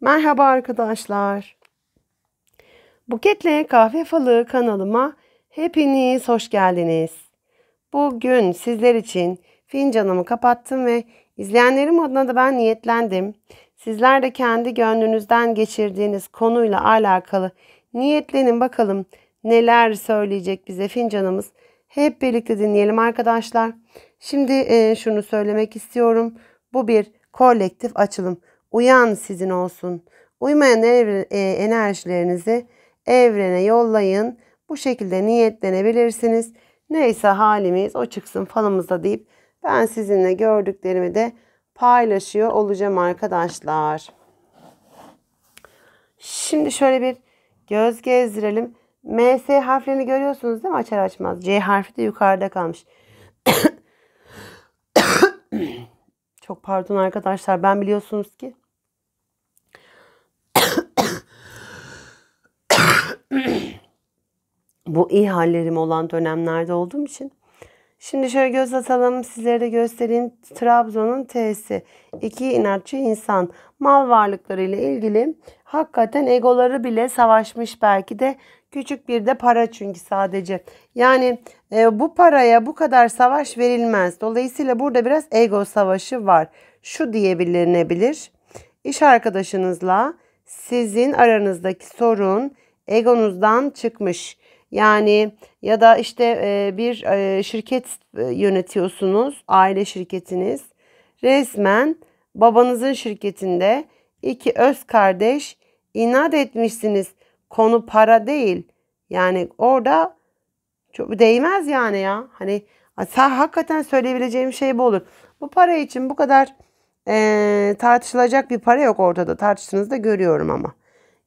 Merhaba arkadaşlar. Buketle Kahve Falı kanalıma hepiniz hoş geldiniz. Bugün sizler için fincanımı kapattım ve izleyenlerim adına da ben niyetlendim. Sizler de kendi gönlünüzden geçirdiğiniz konuyla alakalı niyetlenin bakalım neler söyleyecek bize fincanımız. Hep birlikte dinleyelim arkadaşlar. Şimdi şunu söylemek istiyorum. Bu bir kolektif açılım. Uyan sizin olsun. Uymayan e, enerjilerinizi evrene yollayın. Bu şekilde niyetlenebilirsiniz. Neyse halimiz o çıksın falımızda deyip ben sizinle gördüklerimi de paylaşıyor olacağım arkadaşlar. Şimdi şöyle bir göz gezdirelim. MS harflerini görüyorsunuz değil mi açar açmaz. C harfi de yukarıda kalmış. Çok pardon arkadaşlar ben biliyorsunuz ki bu iyi hallerim olan dönemlerde olduğum için. Şimdi şöyle göz atalım sizlere de göstereyim. Trabzon'un T'si. İki inatçı insan. Mal varlıklarıyla ilgili hakikaten egoları bile savaşmış belki de. Küçük bir de para çünkü sadece. Yani e, bu paraya bu kadar savaş verilmez. Dolayısıyla burada biraz ego savaşı var. Şu diyebilinebilir. İş arkadaşınızla sizin aranızdaki sorun egonuzdan çıkmış yani ya da işte e, bir e, şirket e, yönetiyorsunuz, aile şirketiniz. Resmen babanızın şirketinde iki öz kardeş inat etmişsiniz. Konu para değil. Yani orada çok değmez yani ya. Hani hakikaten söyleyebileceğim şey bu olur. Bu para için bu kadar e, tartışılacak bir para yok ortada. da görüyorum ama.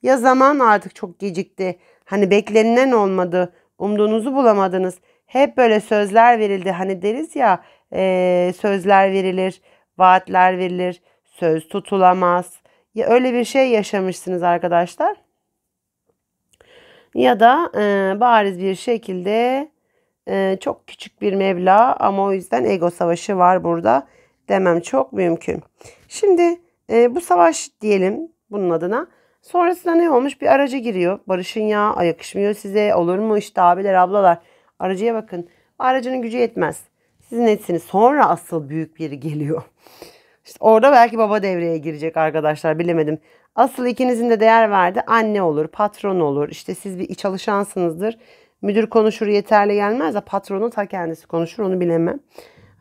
Ya zaman artık çok gecikti Hani beklenilen olmadı, umduğunuzu bulamadınız. Hep böyle sözler verildi. Hani deriz ya e, sözler verilir, vaatler verilir, söz tutulamaz. Ya öyle bir şey yaşamışsınız arkadaşlar. Ya da e, bariz bir şekilde e, çok küçük bir meblağ ama o yüzden ego savaşı var burada demem çok mümkün. Şimdi e, bu savaş diyelim bunun adına. Sonrasında ne olmuş? Bir araca giriyor. Barış'ın ya yakışmıyor size. Olur mu işte abiler ablalar. Aracıya bakın. Aracının gücü yetmez. Sizin etsiniz. Sonra asıl büyük biri geliyor. İşte orada belki baba devreye girecek arkadaşlar bilemedim. Asıl ikinizin de değer verdi. Anne olur, patron olur. İşte siz bir çalışansınızdır. Müdür konuşur yeterli gelmez de patronu ta kendisi konuşur onu bilemem.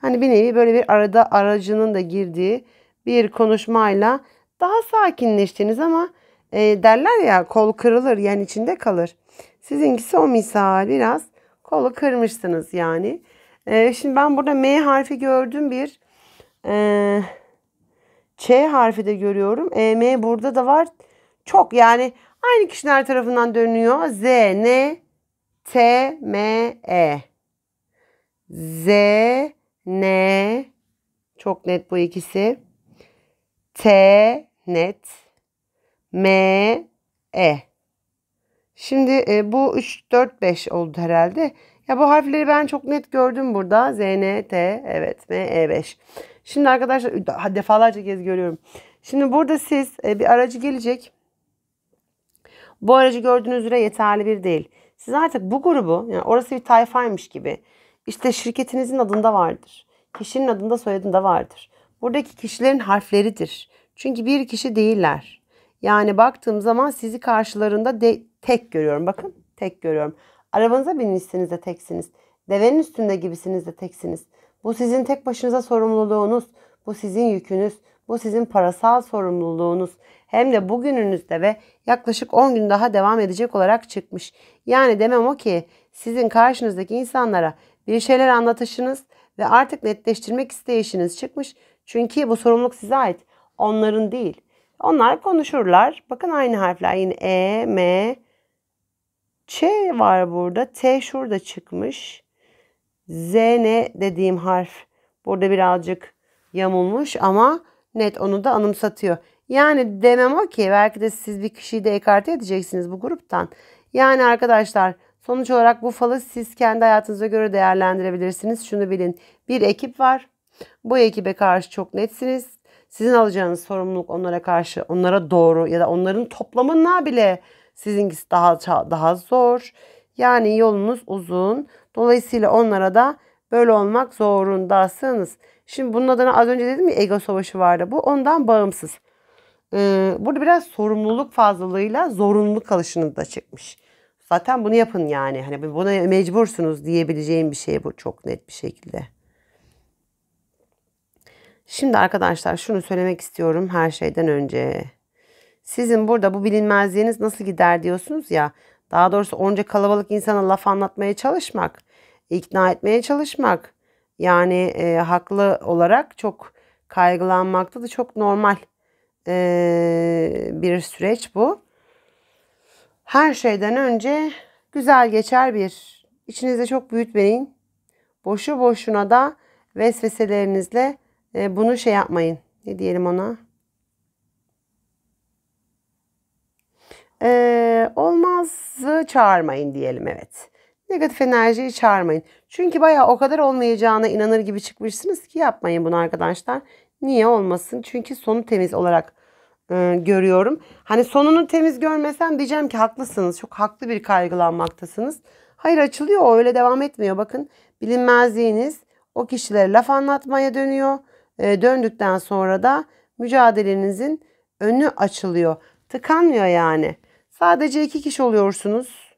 Hani bir nevi böyle bir arada aracının da girdiği bir konuşmayla daha sakinleştiniz ama e, derler ya kol kırılır yan içinde kalır. Sizinkisi o misal biraz kolu kırmışsınız yani. E, şimdi ben burada M harfi gördüm bir. E, Ç harfi de görüyorum. E, M burada da var. Çok yani aynı kişiler tarafından dönüyor. Z, N, T, M, E. Z, N. Çok net bu ikisi. T, net. M, E. Şimdi e, bu 3, 4, 5 oldu herhalde. Ya bu harfleri ben çok net gördüm burada. Z, N, T, evet M, E, 5. Şimdi arkadaşlar defalarca kez görüyorum. Şimdi burada siz e, bir aracı gelecek. Bu aracı gördüğünüz üzere yeterli bir değil. Siz artık bu grubu, yani orası bir tayfaymış gibi. İşte şirketinizin adında vardır. Kişinin adında soyadında vardır. Buradaki kişilerin harfleridir. Çünkü bir kişi değiller. Yani baktığım zaman sizi karşılarında de, tek görüyorum. Bakın tek görüyorum. Arabanıza binmişsiniz de teksiniz. Devenin üstünde gibisiniz de teksiniz. Bu sizin tek başınıza sorumluluğunuz. Bu sizin yükünüz. Bu sizin parasal sorumluluğunuz. Hem de bugününüzde ve yaklaşık 10 gün daha devam edecek olarak çıkmış. Yani demem o ki sizin karşınızdaki insanlara bir şeyler anlatışınız ve artık netleştirmek isteyişiniz çıkmış. Çünkü bu sorumluluk size ait. Onların değil. Onlar konuşurlar. Bakın aynı harfler yine E, M, Ç var burada. T şurada çıkmış. Z ne dediğim harf burada birazcık yamulmuş ama net onu da anımsatıyor. Yani demem o ki belki de siz bir kişiyi de ekarte edeceksiniz bu gruptan. Yani arkadaşlar sonuç olarak bu falı siz kendi hayatınıza göre değerlendirebilirsiniz. Şunu bilin bir ekip var. Bu ekibe karşı çok netsiniz. Sizin alacağınız sorumluluk onlara karşı, onlara doğru ya da onların toplamına bile sizinkisi daha daha zor. Yani yolunuz uzun. Dolayısıyla onlara da böyle olmak zorundasınız. Şimdi bunun adına az önce dedim ya ego savaşı vardı. Bu ondan bağımsız. Ee, burada biraz sorumluluk fazlalığıyla zorunluluk kalışını da çıkmış. Zaten bunu yapın yani. Hani buna mecbursunuz diyebileceğim bir şey bu çok net bir şekilde. Şimdi arkadaşlar şunu söylemek istiyorum her şeyden önce. Sizin burada bu bilinmezliğiniz nasıl gider diyorsunuz ya. Daha doğrusu onca kalabalık insana laf anlatmaya çalışmak, ikna etmeye çalışmak. Yani e, haklı olarak çok kaygılanmakta da çok normal e, bir süreç bu. Her şeyden önce güzel geçer bir. İçinizde çok büyütmeyin. Boşu boşuna da vesveselerinizle e, bunu şey yapmayın. Ne diyelim ona? E, olmazı çağırmayın diyelim evet. Negatif enerjiyi çağırmayın. Çünkü bayağı o kadar olmayacağına inanır gibi çıkmışsınız ki yapmayın bunu arkadaşlar. Niye olmasın? Çünkü sonu temiz olarak e, görüyorum. Hani sonunu temiz görmesem diyeceğim ki haklısınız. Çok haklı bir kaygılanmaktasınız. Hayır açılıyor öyle devam etmiyor. Bakın bilinmezliğiniz o kişilere laf anlatmaya dönüyor. Ee, döndükten sonra da mücadelenizin önü açılıyor. Tıkanmıyor yani. Sadece iki kişi oluyorsunuz.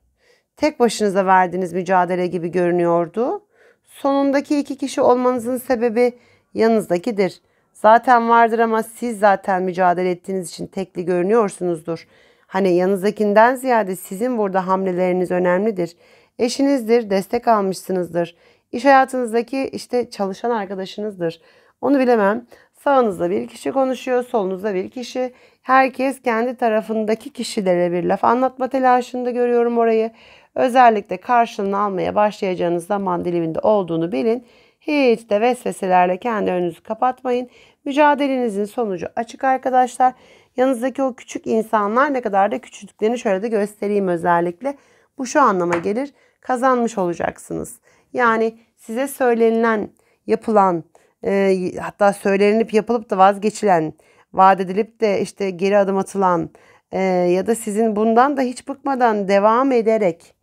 Tek başınıza verdiğiniz mücadele gibi görünüyordu. Sonundaki iki kişi olmanızın sebebi yanınızdakidir. Zaten vardır ama siz zaten mücadele ettiğiniz için tekli görünüyorsunuzdur. Hani yanınızdakinden ziyade sizin burada hamleleriniz önemlidir. Eşinizdir, destek almışsınızdır. İş hayatınızdaki işte çalışan arkadaşınızdır. Onu bilemem. Sağınızda bir kişi konuşuyor, solunuzda bir kişi. Herkes kendi tarafındaki kişilere bir laf anlatma telaşında görüyorum orayı. Özellikle karşılığını almaya başlayacağınız zaman diliminde olduğunu bilin. Hiç de vesveselerle kendi önünüzü kapatmayın. Mücadelenizin sonucu açık arkadaşlar. Yanınızdaki o küçük insanlar ne kadar da küçüldüklerini şöyle de göstereyim özellikle. Bu şu anlama gelir. Kazanmış olacaksınız. Yani size söylenilen, yapılan, e, hatta söylenip yapılıp da vazgeçilen, vaat edilip de işte geri adım atılan e, ya da sizin bundan da hiç bıkmadan devam ederek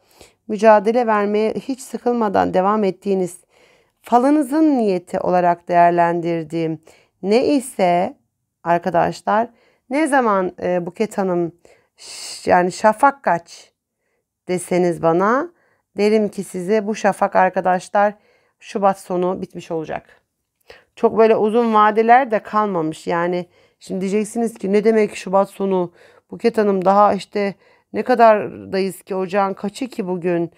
mücadele vermeye hiç sıkılmadan devam ettiğiniz falınızın niyeti olarak değerlendirdiğim ne ise arkadaşlar ne zaman e, Buket Hanım yani şafak kaç deseniz bana derim ki size bu şafak arkadaşlar Şubat sonu bitmiş olacak. Çok böyle uzun vadeler de kalmamış. Yani şimdi diyeceksiniz ki ne demek Şubat sonu? Buket Hanım daha işte ne kadardayız ki ocağın kaçı ki bugün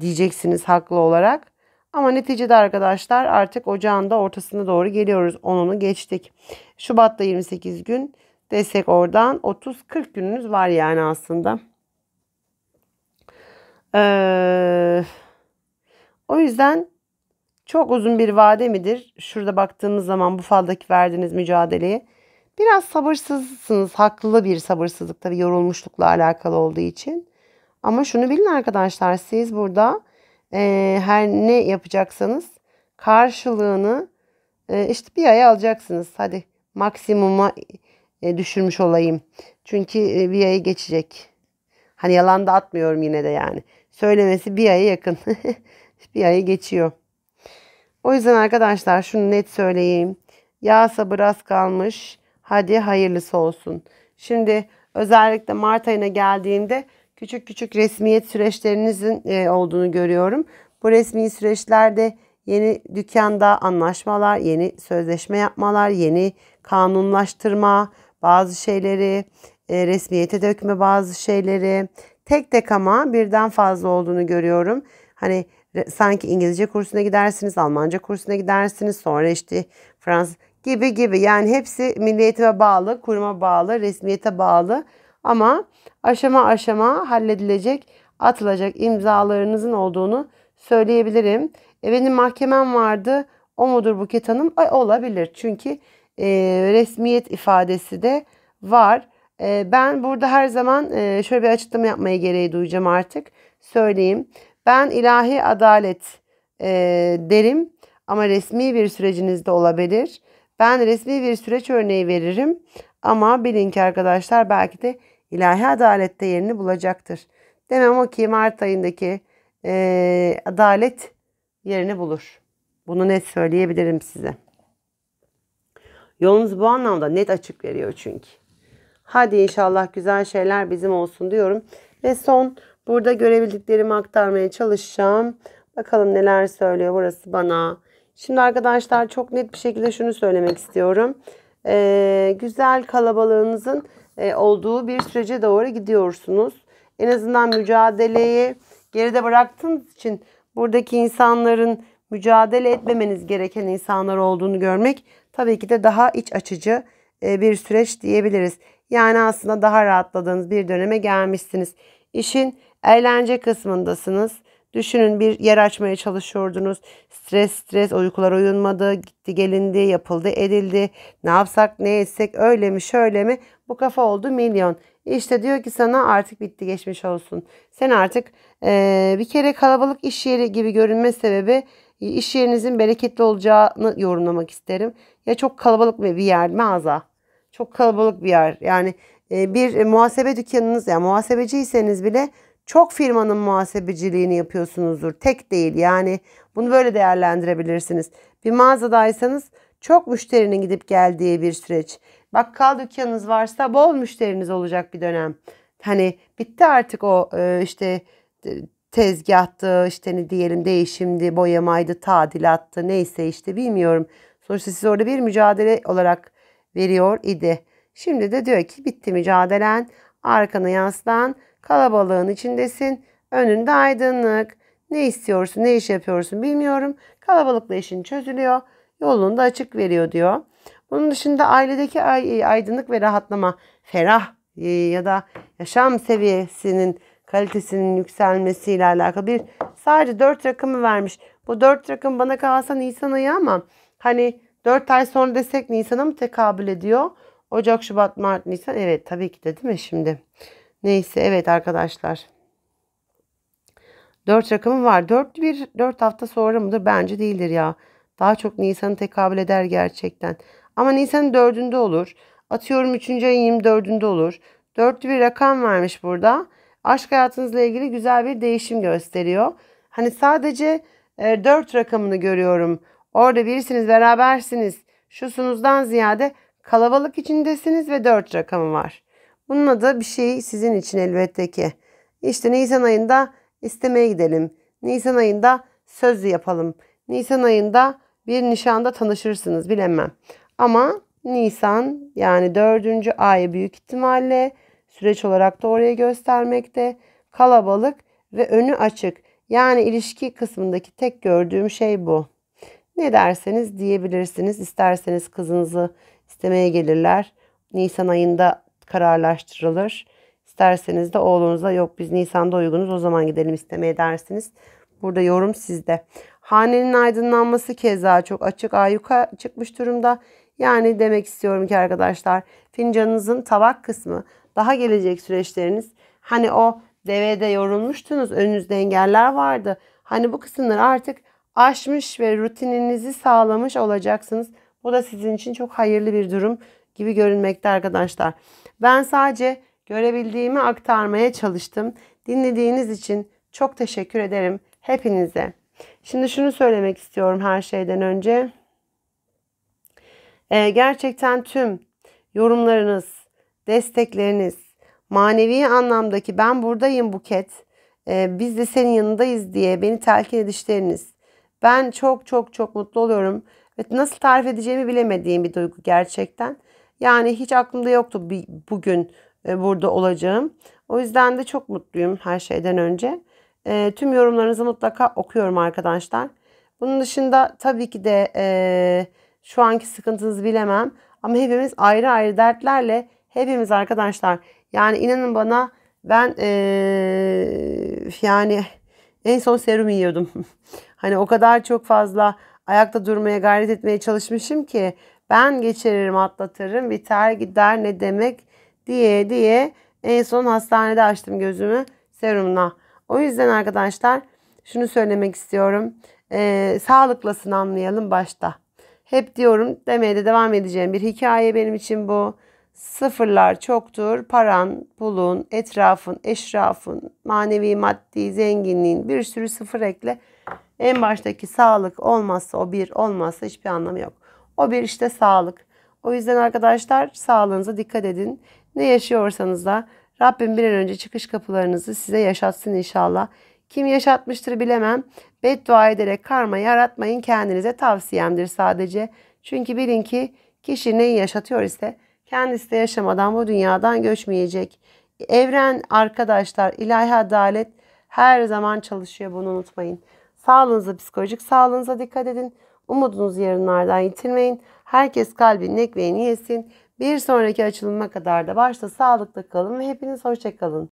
diyeceksiniz haklı olarak. Ama neticede arkadaşlar artık ocağın da ortasına doğru geliyoruz. onunu geçtik. Şubat'ta 28 gün desek oradan 30-40 gününüz var yani aslında. Ee, o yüzden çok uzun bir vade midir? Şurada baktığımız zaman bu faldaki verdiğiniz mücadeleye biraz sabırsızsınız. Haklı bir sabırsızlık tabii yorulmuşlukla alakalı olduğu için. Ama şunu bilin arkadaşlar siz burada e, her ne yapacaksanız karşılığını e, işte bir aya alacaksınız. Hadi maksimuma e, düşürmüş olayım. Çünkü e, bir aya geçecek. Hani yalan da atmıyorum yine de yani. Söylemesi bir aya yakın. bir aya geçiyor. O yüzden arkadaşlar şunu net söyleyeyim. Yağ sabır az kalmış. Hadi hayırlısı olsun. Şimdi özellikle Mart ayına geldiğimde küçük küçük resmiyet süreçlerinizin e, olduğunu görüyorum. Bu resmi süreçlerde yeni dükkanda anlaşmalar, yeni sözleşme yapmalar, yeni kanunlaştırma, bazı şeyleri e, resmiyete dökme bazı şeyleri. Tek tek ama birden fazla olduğunu görüyorum. Hani sanki İngilizce kursuna gidersiniz, Almanca kursuna gidersiniz, sonra işte Fransız gibi gibi. Yani hepsi milliyete bağlı, kuruma bağlı, resmiyete bağlı ama aşama aşama halledilecek, atılacak imzalarınızın olduğunu söyleyebilirim. E benim mahkemem vardı. O mudur Buket Hanım? Ay, olabilir. Çünkü e, resmiyet ifadesi de var. E, ben burada her zaman e, şöyle bir açıklama yapmaya gereği duyacağım artık. Söyleyeyim. Ben ilahi adalet e, derim ama resmi bir sürecinizde olabilir. Ben resmi bir süreç örneği veririm ama bilin ki arkadaşlar belki de ilahi adalette yerini bulacaktır. Demem o ki Mart ayındaki e, adalet yerini bulur. Bunu net söyleyebilirim size. Yolunuz bu anlamda net açık veriyor çünkü. Hadi inşallah güzel şeyler bizim olsun diyorum. Ve son Burada görebildiklerimi aktarmaya çalışacağım. Bakalım neler söylüyor burası bana. Şimdi arkadaşlar çok net bir şekilde şunu söylemek istiyorum. Ee, güzel kalabalığınızın e, olduğu bir sürece doğru gidiyorsunuz. En azından mücadeleyi geride bıraktığınız için buradaki insanların mücadele etmemeniz gereken insanlar olduğunu görmek tabii ki de daha iç açıcı e, bir süreç diyebiliriz. Yani aslında daha rahatladığınız bir döneme gelmişsiniz. İşin Eğlence kısmındasınız. Düşünün bir yer açmaya çalışıyordunuz. Stres stres uykular uyunmadı. Gitti gelindi yapıldı edildi. Ne yapsak ne etsek öyle mi şöyle mi bu kafa oldu milyon. İşte diyor ki sana artık bitti geçmiş olsun. Sen artık e, bir kere kalabalık iş yeri gibi görünme sebebi e, iş yerinizin bereketli olacağını yorumlamak isterim. Ya çok kalabalık bir yer mağaza. Çok kalabalık bir yer. Yani e, bir e, muhasebe dükkanınız ya yani muhasebeciyseniz bile çok firmanın muhasebeciliğini yapıyorsunuzdur. Tek değil yani bunu böyle değerlendirebilirsiniz. Bir mağazadaysanız çok müşterinin gidip geldiği bir süreç. Bakkal dükkanınız varsa bol müşteriniz olacak bir dönem. Hani bitti artık o e, işte e, tezgahtı işte ne diyelim değişimdi, boyamaydı, tadilattı neyse işte bilmiyorum. Sonuçta siz orada bir mücadele olarak veriyor idi. Şimdi de diyor ki bitti mücadelen Arkanı yaslan Kalabalığın içindesin. Önünde aydınlık. Ne istiyorsun, ne iş yapıyorsun bilmiyorum. Kalabalıkla işin çözülüyor. Yolunu da açık veriyor diyor. Bunun dışında ailedeki e, aydınlık ve rahatlama, ferah e, ya da yaşam seviyesinin kalitesinin yükselmesiyle alakalı bir sadece dört rakamı vermiş. Bu dört rakam bana kalsa Nisan ayı ama hani dört ay sonra desek Nisan'a mı tekabül ediyor? Ocak, Şubat, Mart, Nisan. Evet tabii ki de değil mi şimdi? Neyse evet arkadaşlar. 4 rakamı var. 4 bir 4 hafta sonra mıdır? Bence değildir ya. Daha çok Nisan'ı tekabül eder gerçekten. Ama Nisan'ın 4'ünde olur. Atıyorum 3. ayın 24'ünde olur. 4'lü bir rakam vermiş burada. Aşk hayatınızla ilgili güzel bir değişim gösteriyor. Hani sadece 4 e, rakamını görüyorum. Orada birisiniz, berabersiniz. Şusunuzdan ziyade kalabalık içindesiniz ve 4 rakamı var. Bununla da bir şey sizin için elbette ki. İşte Nisan ayında istemeye gidelim. Nisan ayında sözlü yapalım. Nisan ayında bir nişanda tanışırsınız bilemem. Ama Nisan yani dördüncü ay büyük ihtimalle süreç olarak da oraya göstermekte. Kalabalık ve önü açık. Yani ilişki kısmındaki tek gördüğüm şey bu. Ne derseniz diyebilirsiniz. İsterseniz kızınızı istemeye gelirler. Nisan ayında kararlaştırılır. İsterseniz de oğlunuza yok biz Nisan'da uygunuz o zaman gidelim istemeye dersiniz. Burada yorum sizde. Hanenin aydınlanması keza çok açık ayyuka çıkmış durumda. Yani demek istiyorum ki arkadaşlar fincanınızın tabak kısmı daha gelecek süreçleriniz hani o devede yorulmuştunuz önünüzde engeller vardı. Hani bu kısımları artık aşmış ve rutininizi sağlamış olacaksınız. Bu da sizin için çok hayırlı bir durum gibi görünmekte arkadaşlar. Ben sadece görebildiğimi aktarmaya çalıştım. Dinlediğiniz için çok teşekkür ederim hepinize. Şimdi şunu söylemek istiyorum her şeyden önce. Ee, gerçekten tüm yorumlarınız, destekleriniz, manevi anlamdaki ben buradayım Buket, ee, biz de senin yanındayız diye beni telkin edişleriniz. Ben çok çok çok mutlu oluyorum. Evet, nasıl tarif edeceğimi bilemediğim bir duygu gerçekten. Yani hiç aklımda yoktu bugün e, burada olacağım. O yüzden de çok mutluyum her şeyden önce. E, tüm yorumlarınızı mutlaka okuyorum arkadaşlar. Bunun dışında tabii ki de e, şu anki sıkıntınızı bilemem. Ama hepimiz ayrı ayrı dertlerle hepimiz arkadaşlar. Yani inanın bana ben yani en son serum yiyordum. hani o kadar çok fazla ayakta durmaya gayret etmeye çalışmışım ki ben geçiririm atlatırım biter gider ne demek diye diye en son hastanede açtım gözümü serumla. O yüzden arkadaşlar şunu söylemek istiyorum. Ee, sağlıkla sınanmayalım başta. Hep diyorum demeye de devam edeceğim. Bir hikaye benim için bu. Sıfırlar çoktur. Paran, pulun, etrafın, eşrafın, manevi, maddi, zenginliğin bir sürü sıfır ekle. En baştaki sağlık olmazsa o bir olmazsa hiçbir anlamı yok. O bir işte sağlık. O yüzden arkadaşlar sağlığınıza dikkat edin. Ne yaşıyorsanız da Rabbim bir an önce çıkış kapılarınızı size yaşatsın inşallah. Kim yaşatmıştır bilemem. Beddua ederek karma yaratmayın kendinize tavsiyemdir sadece. Çünkü bilin ki kişi neyi yaşatıyor ise kendisi de yaşamadan bu dünyadan göçmeyecek. Evren arkadaşlar ilahi adalet her zaman çalışıyor bunu unutmayın. Sağlığınıza psikolojik sağlığınıza dikkat edin. Umudunuzu yarınlardan yitirmeyin. Herkes kalbin ekmeğini yesin. Bir sonraki açılıma kadar da başta sağlıklı kalın ve hepiniz hoşçakalın.